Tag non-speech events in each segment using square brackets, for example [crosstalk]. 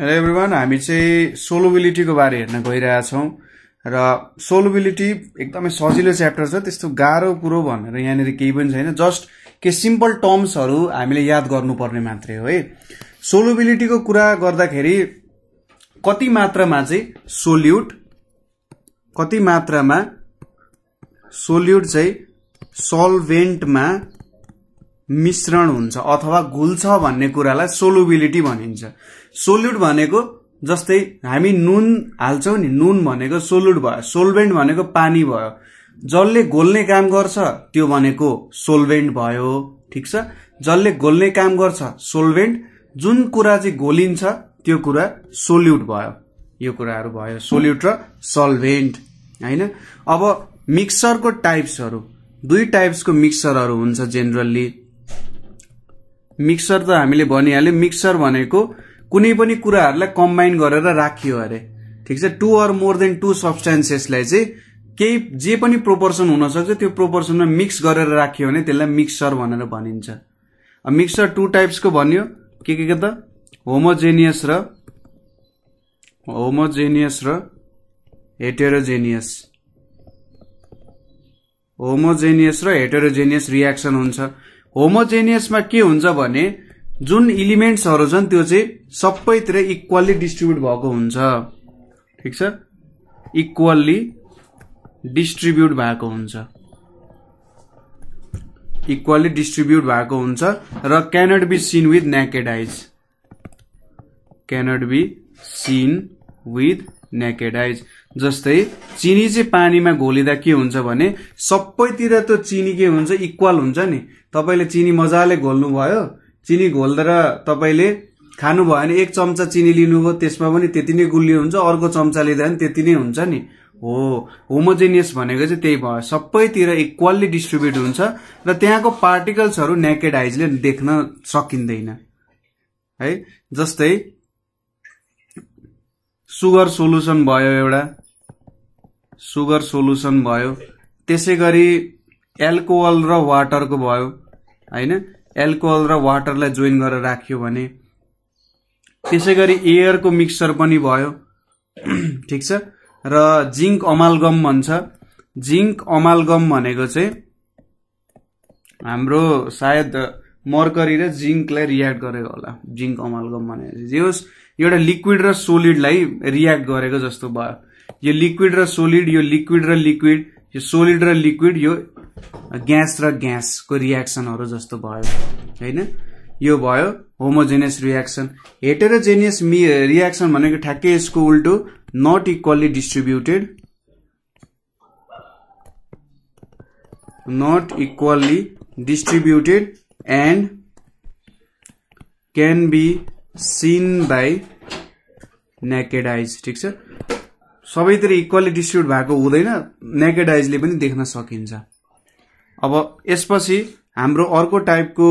every everyone हामी चाहिँ सोलोबिलिटीको बारे हेर्न गइरहेछौँ र सोलोबिलिटी एकदमै सजिलो च्याप्टर छ त्यस्तो गाह्रो कुरो भनेर यहाँनिर केही पनि छैन जस्ट के सिम्पल टर्म्सहरू हामीले याद गर्नुपर्ने मात्रै हो है सोलोबिलिटीको कुरा गर्दाखेरि कति मात्रामा चाहिँ सोल्युट कति मात्रामा सोल्युट चाहिँ सल्भेन्टमा मिश्रण हुन्छ अथवा घुल्छ भन्ने कुरालाई सोलुबिलिटी भनिन्छ सोल्युट भनेको जस्तै हामी नुन हाल्छौँ नि नुन भनेको सोल्युट भयो सोल्भेन्ट भनेको पानी भयो जसले घोल्ने काम गर्छ त्यो भनेको सोल्भेन्ट भयो ठिक छ जसले घोल्ने काम गर्छ सोल्भेन्ट जुन कुरा चाहिँ घोलिन्छ त्यो कुरा सोल्युट भयो यो कुराहरू भयो सोल्युट र सल्भेन्ट होइन अब मिक्सरको टाइप्सहरू दुई टाइप्सको मिक्सरहरू हुन्छ जेनरल्ली मिक्सर त हामीले भनिहाल्यौँ मिक्सर भनेको कुनै पनि कुराहरूलाई कम्बाइन गरेर राखियो अरे ठिक छ two or more than two सब्सटेन्सेसलाई चाहिँ केही जे पनि प्रोपोर्सन हुनसक्छ त्यो प्रोपोर्सनमा मिक्स गरेर राखियो भने त्यसलाई मिक्सर भनेर भनिन्छ मिक्सर टु टाइप्सको भन्यो के के के त होमोजेनियस र होमोजेनियस र हेटेरोजेनियस होमोजेनियस र हेटेरोजेनियस रियाक्सन हुन्छ होमोजेनियसमा के हुन्छ भने जुन इलिमेन्ट्सहरू छन् त्यो चाहिँ सबैतिर इक्वल्ली डिस्ट्रिब्युट भएको हुन्छ ठिक छ इक्वल्ली डिस्ट्रिब्युट भएको हुन्छ इक्वल्ली डिस्ट्रिब्युट भएको हुन्छ र cannot be seen with naked eyes cannot be seen with naked eyes जस्तै चिनी चाहिँ पानीमा घोलिँदा के हुन्छ भने सबैतिर त्यो चिनी के हुन्छ इक्वल हुन्छ नि तपाईँले चिनी मजाले घोल्नुभयो चिनी घोल्देर तपाईँले खानुभयो भने एक चम्चा चिनी लिनुभयो त्यसमा पनि त्यति नै गुलियो हुन्छ अर्को चम्चा लिँदा पनि त्यति नै हुन्छ नि हो होमोजेनियस भनेको चाहिँ त्यही भयो सबैतिर इक्वल्ली डिस्ट्रिब्युट हुन्छ र त्यहाँको पार्टिकल्सहरू नेकेड आइजले देख्न सकिँदैन है जस्तै सुगर सोल्युसन भयो एउटा सुगर सोलुसन भयो त्यसै गरी एल्कोहल र वाटरको भयो होइन एल्कोहल र वाटरलाई जोइन गरेर राख्यो भने त्यसै गरी एयरको मिक्सचर पनि भयो [clears throat] ठिक छ र जिङ्क अमालगम भन्छ जिङ्क अमालगम भनेको चाहिँ हाम्रो सायद मर्करी र जिङ्कलाई रियाक्ट गरेको होला जिङ्क अमालगम भने जे होस् एउटा लिक्विड र सोलिडलाई रियाक्ट गरेको जस्तो भयो यो लिक्विड र सोलिड यो लिक्विड र लिक्विड यो सोलिड र लिक्विड यो ग्यास र ग्यासको रियाक्सनहरू जस्तो भयो होइन यो भयो होमोजेनियस रियाक्सन हेटेरोजेनियस मि रियाक्सन भनेको ठ्याक्कै यसको उल्टो not equally distributed not equally distributed and can be seen by naked eyes ठिक छ सबैतिर इक्वल्ली डिस्ट्रिब्युट भएको हुँदैन नेकेडाइजले पनि देख्न सकिन्छ अब यसपछि हाम्रो अर्को टाइपको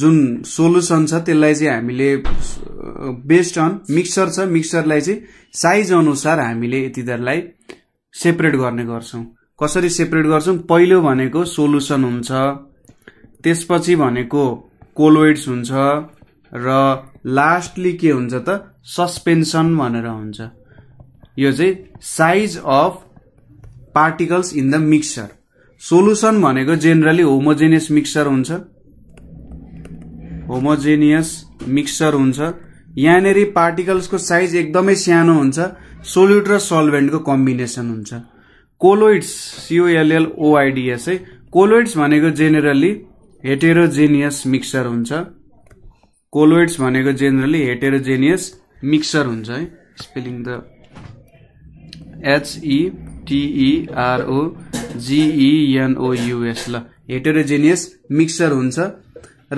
जुन सोलुसन छ त्यसलाई चाहिँ हामीले बेस्ड अन मिक्सर छ मिक्सरलाई चाहिँ साइज अनुसार हामीले यतिलाई सेपरेट गर्ने गर्छौँ कसरी सेपरेट गर्छौँ पहिलो भनेको सोलुसन हुन्छ त्यसपछि भनेको कोलोइड्स हुन्छ र लास्टली के हुन्छ त सस्पेन्सन भनेर हुन्छ यो चाहिँ size of particles in the mixer solution भनेको जेनरली होमोजेनियस मिक्सचर हुन्छ होमोजेनियस मिक्सचर हुन्छ यहाँनिर पार्टिकल्सको साइज एकदमै सानो हुन्छ सोल्युट र सल्भेन्टको कम्बिनेसन हुन्छ कोलोइड्स सिओएलएल ओआइडिएस है कोलोइड्स भनेको जेनरली हेटेरोजेनियस मिक्सचर हुन्छ कोलोइड्स भनेको जेनरली हेटेरोजेनियस मिक्सचर हुन्छ है spelling the R O G E N O U S e ल हेटेरोजेनियस मिक्सर हुन्छ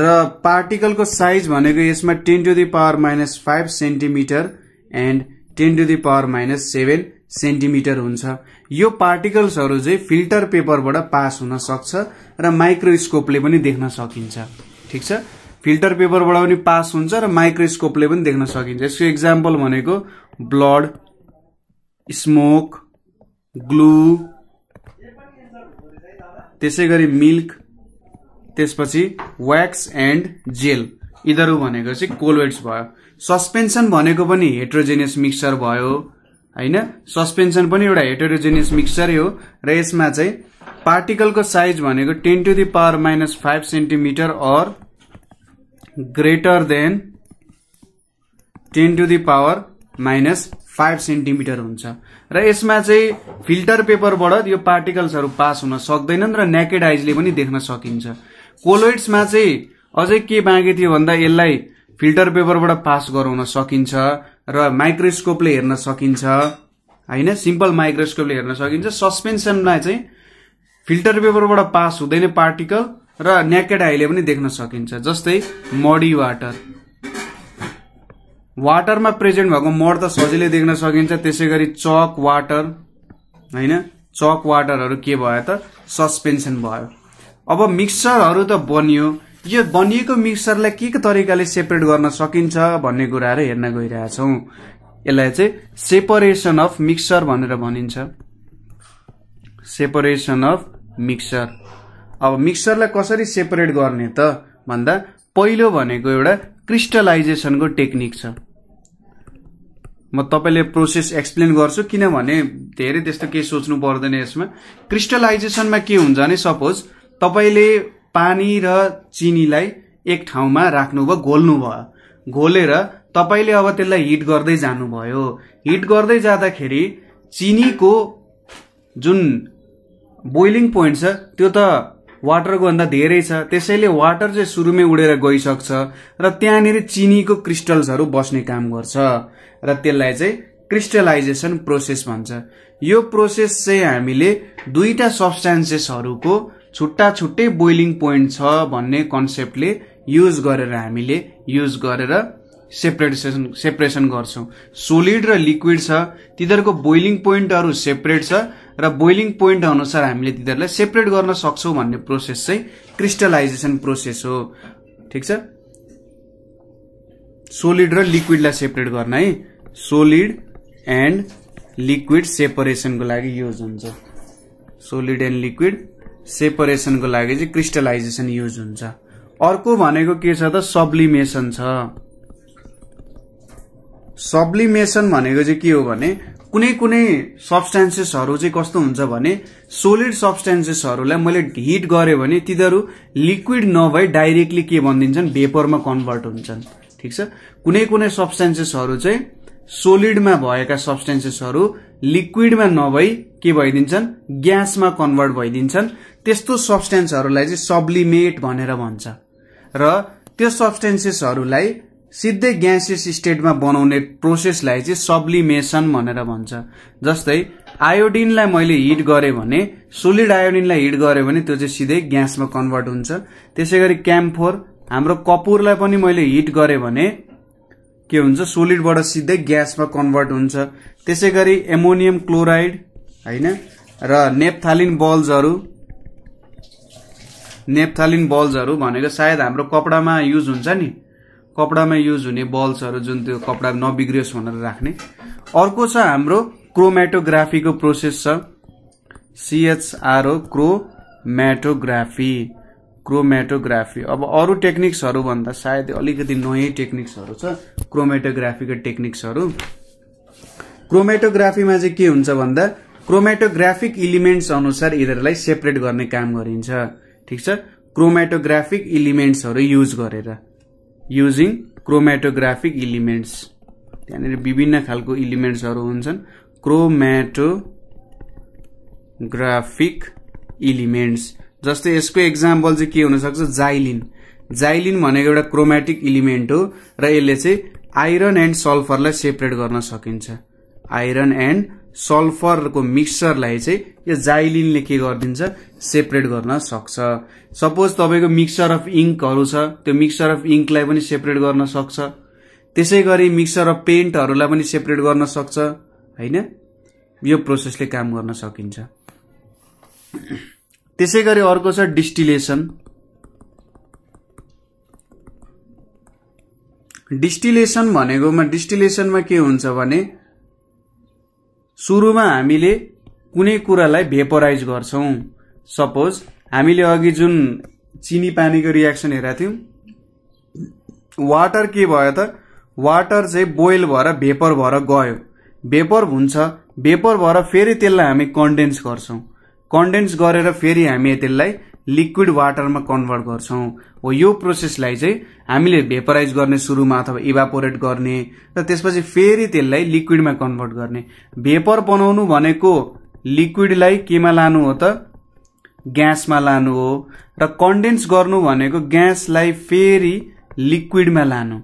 र पार्टिकलको साइज भनेको यसमा ten to the power minus five centimetre and ten to the power minus seven centimetre हुन्छ यो पार्टिकल्सहरू चाहिँ फिल्टर पेपरबाट पास हुन सक्छ र माइक्रोस्कोपले पनि देख्न सकिन्छ ठिक छ फिल्टर पेपरबाट पनि पास हुन्छ र माइक्रोस्कोपले पनि देख्न सकिन्छ यसको एक्जाम्पल भनेको ब्लड स्मोक ग्लु त्यसै गरी मिल्क त्यसपछि व्याक्स एन्ड जेल यिनीहरू भनेको चाहिँ कोलवेट्स भयो सस्पेन्सन भनेको पनि हेट्रोजेनियस मिक्सचर भयो होइन सस्पेन्सन पनि एउटा हेट्रोजेनियस मिक्सरै हो र यसमा चाहिँ पार्टिकलको साइज भनेको ten to the power minus five centimetre or greater than ten to the power minus five centimetre हुन्छ र यसमा चाहिँ फिल्टर पेपरबाट यो पार्टिकल्सहरू पास हुन सक्दैनन् र नेकेड आइजले पनि देख्न सकिन्छ कोलोइड्समा चाहिँ अझै के बाँकी थियो भन्दा यसलाई फिल्टर पेपरबाट पास गराउन सकिन्छ र माइक्रोस्कोपले हेर्न सकिन्छ होइन सिम्पल माइक्रोस्कोपले हेर्न सकिन्छ सस्पेन्सनमा चाहिँ फिल्टर पेपरबाट पास हुँदैन पार्टिकल र नेकेड आइले पनि देख्न सकिन्छ जस्तै मडी वाटर वाटरमा प्रेजेन्ट भएको मड त सजिलै देख्न सकिन्छ त्यसै गरी चक वाटर होइन चक वाटरहरू के भयो त सस्पेन्सन भयो अब मिक्सरहरू त बनियो यो बनिएको मिक्सरलाई के तरिकाले सेपरेट गर्न सकिन्छ भन्ने कुराहरू हेर्न गइरहेछौँ यसलाई चाहिँ सेपरेसन अफ मिक्सर भनेर भनिन्छ सेपरेसन अफ मिक्सर अब मिक्सरलाई कसरी सेपरेट गर्ने त भन्दा पहिलो भनेको एउटा क्रिस्टलाइजेसनको टेक्निक छ म तपाईँले प्रोसेस एक्सप्लेन गर्छु किनभने धेरै त्यस्तो केही सोच्नु पर्दैन यसमा क्रिस्टलाइजेसनमा के हुन्छ भने सपोज तपाईँले पानी र चिनीलाई एक ठाउँमा राख्नु राख्नुभयो भयो घोलेर तपाईँले अब त्यसलाई हिट गर्दै जानुभयो हिट गर्दै जाँदाखेरि चिनीको जुन बोइलिङ पोइन्ट छ त्यो त वाटरको भन्दा धेरै छ त्यसैले वाटर चाहिँ सुरुमै उडेर गइसक्छ र त्यहाँनिर चिनीको क्रिस्टल्सहरू बस्ने काम गर्छ र त्यसलाई चाहिँ क्रिस्टलाइजेसन प्रोसेस भन्छ यो प्रोसेस चाहिँ हामीले दुईटा सब्सटान्सेसहरूको छुट्टा छुट्टै बोइलिङ पोइन्ट छ भन्ने कन्सेप्टले युज गरेर हामीले युज गरेर सेपरेटेसन सेपरेसन गर्छौँ सोलिड र लिक्विड छ तिनीहरूको बोइलिङ पोइन्टहरू सेपरेट छ र बोइलिङ पोइन्ट अनुसार हामीले तिनीहरूलाई सेपरेट गर्न सक्छौँ भन्ने प्रोसेस चाहिँ क्रिस्टलाइजेसन प्रोसेस हो ठिक छ सोलिड र लिक्विडलाई सेपरेट गर्न है सोलिड एन्ड लिक्विड सेपरेसनको लागि युज हुन्छ सोलिड एन्ड लिक्विड सेपरेसनको लागि चाहिँ क्रिस्टलाइजेसन युज हुन्छ अर्को भनेको के छ त सब्लिमेसन छ सब्लिमेसन भनेको चाहिँ के हो भने कुनै कुनै सब्सटेन्सेसहरू चाहिँ कस्तो हुन्छ भने सोलिड सब्सटेन्सेसहरूलाई मैले हिट गरेँ भने तिनीहरू लिक्विड नभई डाइरेक्टली के भनिदिन्छन् भेपरमा कन्भर्ट हुन्छन् ठिक छ कुनै कुनै सब्सटेन्सेसहरू चाहिँ सोलिडमा भएका सब्सटेन्सेसहरू लिक्विडमा नभई के भइदिन्छन् ग्यासमा कन्भर्ट भइदिन्छन् त्यस्तो सब्सटेन्सहरूलाई चाहिँ सब्लिमेट भनेर भन्छ र त्यो सब्सटेन्सेसहरूलाई सिधै ग्यासियस स्टेटमा बनाउने प्रोसेसलाई चाहिँ सब्लिमेसन भनेर भन्छ जस्तै आयोडिनलाई मैले हिट गरेँ भने सोलिड आयोडिनलाई हिट गरेँ भने त्यो चाहिँ सिधै ग्यासमा कन्भर्ट हुन्छ त्यसै गरी क्याम्फोर हाम्रो कपुरलाई पनि मैले हिट गरेँ भने के हुन्छ सोलिडबाट सिधै ग्यासमा कन्भर्ट हुन्छ त्यसै गरी एमोनियम क्लोराइड होइन र नेप्थालिन बल्बहरू नेप्थालिन बल्बहरू भनेको सायद हाम्रो कपडामा युज हुन्छ नि कपडामा युज हुने बल्सहरू जुन त्यो कपडा नबिग्रियोस् भनेर राख्ने अर्को छ हाम्रो क्रोमेटोग्राफीको प्रोसेस छ सिएचआरओ क्रोम्याटोग्राफी क्रोमेटोग्राफी अब अरू भन्दा सायद अलिकति नयाँ टेक्निक्सहरू छ क्रोमेटोग्राफीको टेक्निक्सहरू क्रोमेटोग्राफीमा चाहिँ के हुन्छ भन्दा क्रोमेटोग्राफिक इलिमेन्ट्स अनुसार यिनीहरूलाई सेपरेट गर्ने काम गरिन्छ ठिक छ क्रोमेटोग्राफिक इलिमेन्ट्सहरू युज गरेर युजिङ क्रोमेटोग्राफिक इलिमेन्ट्स त्यहाँनिर विभिन्न खालको इलिमेन्ट्सहरू हुन्छन् क्रोमेटोग्राफिक इलिमेन्ट्स जस्तै यसको एक्जाम्पल चाहिँ के हुनसक्छ जाइलिन जाइलिन भनेको एउटा क्रोमेटिक इलिमेन्ट हो र यसले चाहिँ आइरन एन्ड सल्फरलाई सेपरेट गर्न सकिन्छ आइरन एन्ड सल्फरको मिक्सचरलाई चाहिँ यो जाइलिनले के गरिदिन्छ सेपरेट गर्न सक्छ सपोज तपाईँको मिक्सचर अफ इङ्कहरू छ त्यो मिक्सचर अफ इङ्कलाई पनि सेपरेट गर्न सक्छ त्यसै गरी मिक्सचर अफ पेन्टहरूलाई पनि सेपरेट गर्न सक्छ होइन यो प्रोसेसले काम गर्न सकिन्छ त्यसै गरी अर्को छ डिस्टिलेसन डिस्टिलेसन भनेकोमा डिस्टिलेसनमा के हुन्छ भने सुरुमा हामीले कुनै कुरालाई भेपोराइज गर्छौँ सपोज हामीले अघि जुन चिनी पानीको रियाक्सन हेरेका थियौँ वाटर के भयो त वाटर चाहिँ बोइल भएर भेपर भएर गयो भेपर हुन्छ भेपर भएर फेरि त्यसलाई हामी कन्डेन्स गर्छौँ कन्डेन्स गरेर फेरि हामी त्यसलाई लिक्विड वाटरमा कन्भर्ट गर्छौँ हो यो प्रोसेसलाई चाहिँ हामीले भेपराइज गर्ने सुरुमा अथवा इभापोरेट गर्ने र त्यसपछि फेरि त्यसलाई लिक्विडमा कन्भर्ट गर्ने भेपर बनाउनु भनेको लिक्विडलाई केमा लानु हो त ग्यासमा लानु हो र कन्डेन्स गर्नु भनेको ग्यासलाई फेरि लिक्विडमा लानु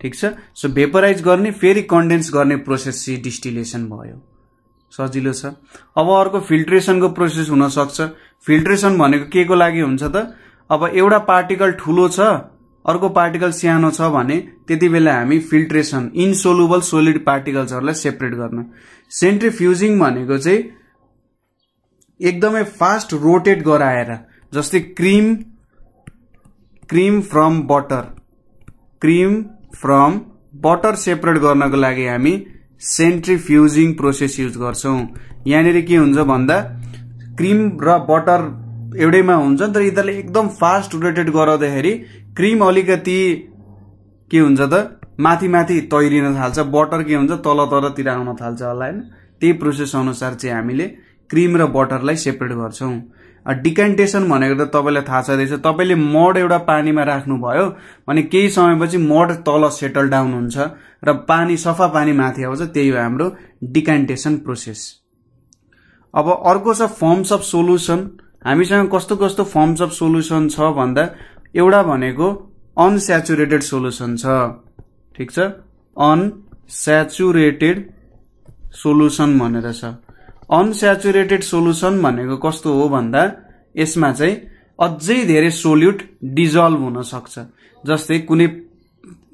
ठिक छ सो भेपराइज गर्ने फेरि कन्डेन्स गर्ने प्रोसेस चाहिँ डिस्टिलेसन भयो सजिलो छ अब अर्को फिल्ट्रेसनको प्रोसेस हुनसक्छ फिल्ट्रेसन भनेको के को लागि हुन्छ त अब एउटा पार्टिकल ठुलो छ अर्को पार्टिकल सानो छ भने त्यति बेला हामी फिल्ट्रेसन इनसोलुबल सोलिड पार्टिकल्सहरूलाई सेपरेट गर्न सेन्ट्रिफ्युजिङ भनेको चाहिँ एकदमै फास्ट रोटेट गराएर जस्तै cream cream from butter cream from butter separate गर्नको लागि हामी सेन्ट्रिफ्युजिङ प्रोसेस युज गर्छौँ यहाँनिर के हुन्छ भन्दा क्रिम र बटर एउटैमा हुन्छ तर यिनीहरूले एकदम फास्ट रोटेट गराउँदाखेरि क्रिम अलिकति के हुन्छ त माथि माथि तैरिन थाल्छ बटर के हुन्छ तल तलतिर आउन थाल्छ होला होइन त्यही प्रोसेस अनुसार चाहिँ हामीले क्रिम र बटरलाई सेपरेट गर्छौँ डिकेन्टेसन भनेको त तपाईँलाई थाहा छ छँदैछ तपाईँले मड एउटा पानीमा राख्नुभयो भने केही समयपछि मड तल सेटल डाउन हुन्छ र पानी सफा पानी माथि आउँछ त्यही हो हाम्रो डिकेन्टेसन प्रोसेस अब अर्को छ फर्म्स अफ सोल्युसन हामीसँग कस्तो कस्तो फर्म्स अफ सोल्युसन छ भन्दा एउटा भनेको अनस्याचुरेटेड सोल्युसन छ ठिक छ अनस्याचुरेटेड सोल्युसन भनेर छ अनस्याचुरेटेड सोल्युसन भनेको कस्तो हो भन्दा यसमा चाहिँ अझै धेरै सोल्युट डिजल्भ हुन सक्छ जस्तै कुनै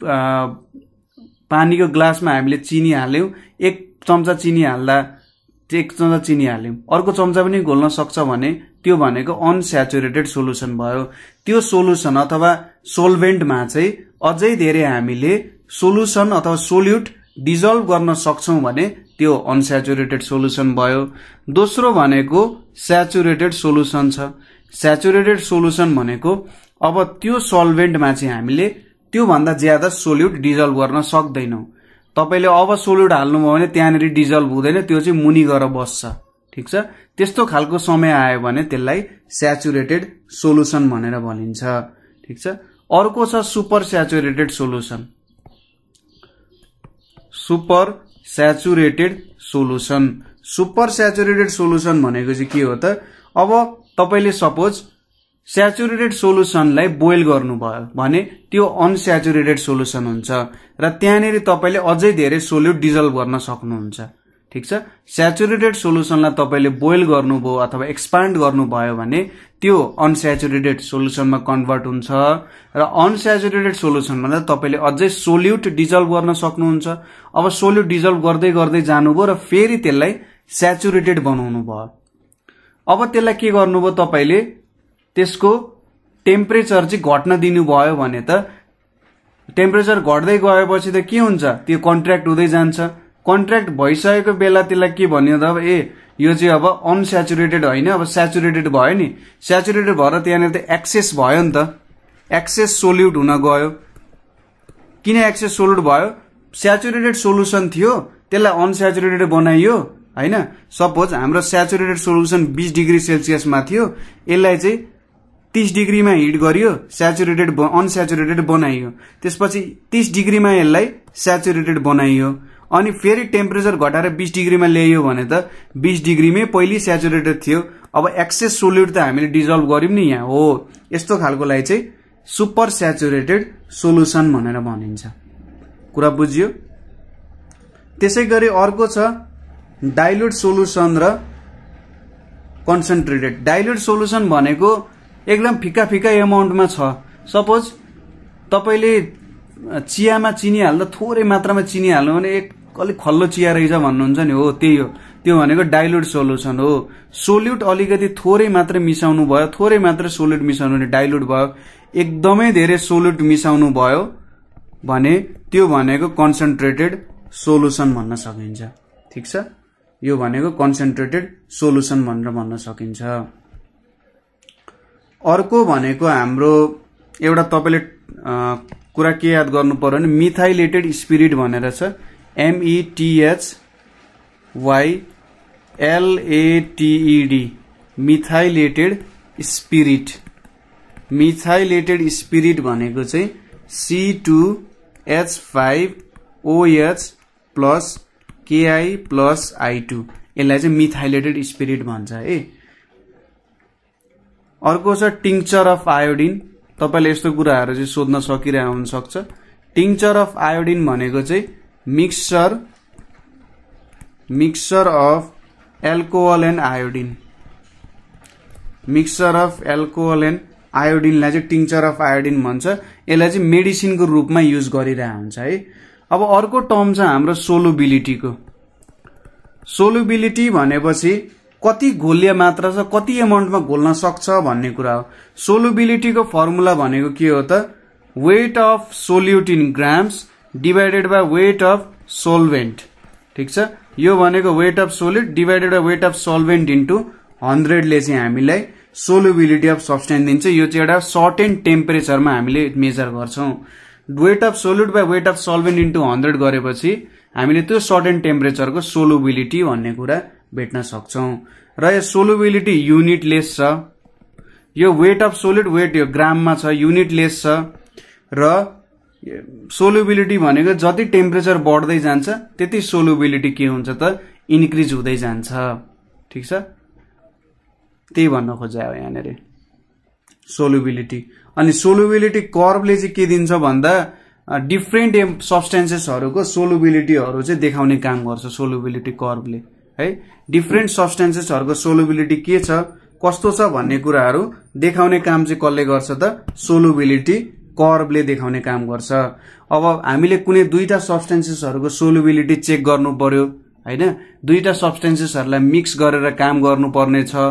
पानीको ग्लासमा हामीले चिनी हाल्यौँ एक चम्चा चिनी हाल्दा एक चम्चा चिनी हाल्यौँ अर्को चम्चा पनि घोल्न सक्छ भने त्यो भनेको अनस्याचुरेटेड सोलुसन भयो त्यो सोलुसन अथवा सोल्भेन्टमा चाहिँ अझै धेरै हामीले सोलुसन अथवा सोल्युट डिजल्भ गर्न सक्छौँ भने त्यो अनस्याचुरेटेड सोलुसन भयो दोस्रो भनेको स्याचुरेटेड सोलुसन छ स्याचुरेटेड सोलुसन भनेको अब त्यो सल्भेन्टमा चाहिँ हामीले त्योभन्दा ज्यादा सोल्युट डिजल्भ गर्न सक्दैनौँ तपाईँले अब सोल्युट हाल्नुभयो भने त्यहाँनिर डिजल्भ हुँदैन त्यो चाहिँ मुनि गएर बस्छ ठिक छ त्यस्तो खालको समय आयो भने त्यसलाई स्याचुरेटेड सोलुसन भनेर भनिन्छ ठिक छ अर्को छ super saturated solution super saturated solution super saturated solution भनेको चाहिँ के हो त अब तपाईँले सपोज स्याचुरेटेड सोलुसनलाई बोइल गर्नुभयो भने त्यो अनस्याचुरेटेड सोलुसन हुन्छ र त्यहाँनिर तपाईँले अझै धेरै सोल्युट डिजल्भ गर्न सक्नुहुन्छ ठिक छ स्याचुरेटेड सोलुसनलाई तपाईँले बोइल गर्नुभयो अथवा एक्सपान्ड गर्नुभयो भने त्यो अनस्याचुरेटेड सोलुसनमा कन्भर्ट हुन्छ र अनस्याचुरेटेड सोलुसनमा चाहिँ तपाईँले अझै सोल्युट डिजल्भ गर्न सक्नुहुन्छ अब सोल्युट डिजल्भ गर्दै गर्दै जानुभयो र फेरि त्यसलाई स्याचुरेटेड बनाउनु भयो अब त्यसलाई के गर्नुभयो तपाईँले त्यसको टेम्परेचर चाहिँ घट्न दिनुभयो भने त टेम्परेचर घट्दै गएपछि त के हुन्छ त्यो कन्ट्र्याक्ट हुँदै जान्छ कन्ट्र्याक्ट भइसकेको बेला त्यसलाई के भन्यो त अब ए यो चाहिँ अब अनस्याचुरेटेड होइन अब सेचुरेटेड भयो नि सेचुरेटेड भएर त्यहाँनिर त एक्सेस भयो नि त एक्सेस सोल्युट हुन गयो किन एक्सेस सोल्युट भयो सेचुरेटेड सोल्युसन थियो त्यसलाई अनस्याचुरेटेड बनाइयो होइन सपोज हाम्रो सेचुरेटेड सोल्युसन बिस डिग्री सेल्सियसमा थियो यसलाई चाहिँ तिस डिग्रीमा हिट गरियो सेचुरेटेड अनसेचुरेटेड बनाइयो त्यसपछि तिस डिग्रीमा यसलाई सेचुरेटेड बनाइयो अनि फेरि टेम्परेचर घटाएर बिस डिग्रीमा ल्याइयो भने त बिस डिग्रीमै पहिले सेचुरेटेड थियो अब एक्सेस सोल्युट त हामीले डिजल्भ गऱ्यौँ नि यहाँ हो यस्तो खालकोलाई चाहिँ सुपर सेचुरेटेड सोल्युसन भनेर भनिन्छ कुरा बुझियो त्यसै गरी अर्को छ डाइल्युट सोल्युसन र कन्सन्ट्रेटेड डाइल्युट सोल्युसन भनेको एकदम फिक्का फिक्का एमाउन्टमा छ सपोज तपाईँले चियामा चिनी हाल्दा थोरै मात्रामा चिनी हाल्नु भने एक अलिक खल्लो चिया रहेछ भन्नुहुन्छ नि हो त्यही हो त्यो भनेको डाइल्युट सोल्युसन हो सोल्युट अलिकति थोरै मात्र मिसाउनु भयो थोरै मात्र सोल्युट मिसाउनु भने डाइल्युट भयो एकदमै धेरै सोल्युट मिसाउनु भयो भने त्यो भनेको कन्सन्ट्रेटेड सोल्युसन भन्न सकिन्छ ठिक छ यो भनेको कन्सन्ट्रेटेड सोल्युसन भनेर भन्न सकिन्छ अर्को भनेको हाम्रो एउटा तपाईँले कुरा के याद गर्नु पऱ्यो भने मिथाइलेटेड स्पिरिट भनेर छ M E T H Y L A T E D methylated spirit methylated spirit भनेको चाहिँ C two H five O H plus K I plus I two यसलाई चाहिँ मिथाइलेटेड स्पिरिट भन्छ है अर्को छ टिङ्चर अफ आयोडिन तपाईँले यस्तो कुराहरू चाहिँ सोध्न सकिरहेको हुनसक्छ टिङ्चर अफ आयोडिन भनेको चाहिँ mixture mixture of alcohol and iodine mixture of alcohol and आयोडिनलाई चाहिँ टिङ्चर अफ आयोडिन भन्छ यसलाई चाहिँ मेडिसिनको रूपमा युज गरिरहेको हुन्छ है अब अर्को टर्म छ हाम्रो सोलुबिलिटीको सोलुबिलिटी भनेपछि कति घोल्य मात्रा छ कति एमाउन्टमा घोल्न सक्छ भन्ने कुरा हो सोलुबिलिटीको फर्मुला भनेको के हो त weight of solute in grams divided by weight of solvent ठिक छ यो भनेको weight of solute divided by weight of solvent into हन्ड्रेडले चाहिँ हामीलाई सोलुबिलिटी अफ सब्सटेन्स दिन्छ यो चाहिँ एउटा सर्ट एन्ड टेम्परेचरमा हामीले मेजर गर्छौँ weight of solute by weight of solvent into hundred गरेपछि हामीले त्यो सर्ट एन्ड टेम्परेचरको सोलुबिलिटी भन्ने कुरा भेट्न सक्छौ र यो सोलुबिलिटी युनिटलेस छ यो वेट अफ सोलिड वेट यो ग्राममा छ युनिटलेस छ र सोलुबिलिटी भनेको जति टेम्परेचर बढ्दै जान्छ त्यति सोलुबिलिटी के हुन्छ त इन्क्रिज हुँदै जान्छ ठिक छ त्यही भन्न खोजे हो यहाँनिर सोलुबिलिटी अनि सोलुबिलिटी कर्भले चाहिँ के दिन्छ भन्दा डिफ्रेन्ट सब्सटेन्सेसहरूको सोलुबिलिटीहरू चाहिँ देखाउने काम गर्छ सोलुबिलिटी कर्भले है डिफ्रेन्ट सब्सटेन्सेसहरूको सोलुबिलिटी के छ कस्तो छ भन्ने कुराहरू देखाउने काम चाहिँ कसले गर्छ त सोलुबिलिटी कर्बले देखाउने काम गर्छ अब हामीले कुनै दुईवटा सब्सटेन्सेसहरूको सोलुबिलिटी चेक गर्नु पर्यो होइन दुईवटा सब्सटेन्सेसहरूलाई मिक्स गरेर काम गर्नुपर्ने छ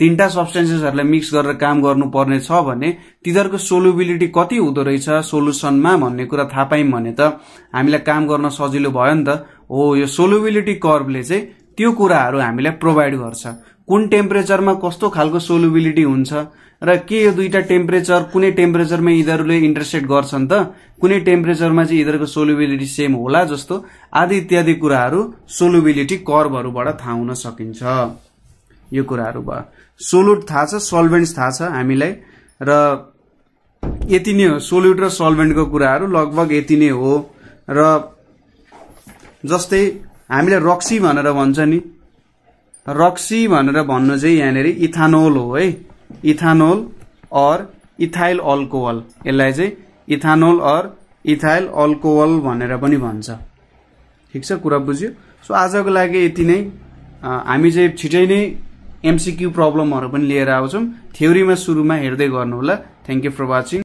तिनवटा सब्सटेन्सेसहरूलाई मिक्स गरेर काम गर्नुपर्ने छ भने तिनीहरूको सोलुबिलिटी कति हुँदो रहेछ सोलुसनमा भन्ने कुरा थाहा पायौँ भने त हामीलाई काम गर्न सजिलो भयो नि त हो यो सोलुबिलिटी कर्बले चाहिँ त्यो कुराहरू हामीलाई प्रोभाइड गर्छ कुन टेम्परेचरमा कस्तो खालको सोलुबिलिटी हुन्छ र के यो दुईवटा टेम्परेचर कुनै टेम्परेचरमा यिनीहरूले इन्टरसेट गर्छन् त कुनै टेम्परेचरमा चाहिँ यिनीहरूको सोलुबिलिटी सेम होला जस्तो आदि इत्यादि कुराहरू सोलुबिलिटी कर्भहरूबाट थाहा हुन सकिन्छ यो कुराहरू भयो सोलुट थाहा छ सल्भेन्ट्स थाहा छ हामीलाई र यति नै हो सोल्युट र सल्भेन्टको कुराहरू लगभग यति नै हो र जस्तै हामीले रक्सी भनेर भन्छ नि रक्सी भनेर भन्नु चाहिँ यहाँनिर इथानोल हो है इथानोल अर इथाइल अल्कोहल यसलाई चाहिँ इथानोल अर इथाइल अल्कोहल भनेर पनि भन्छ ठिक छ कुरा बुझ्यो सो आजको लागि यति नै हामी चाहिँ छिटै नै एमसिक्यू प्रब्लमहरू पनि लिएर आउँछौँ थ्योरीमा सुरुमा हेर्दै गर्नु होला थ्याङ्क यू फर वाचिङ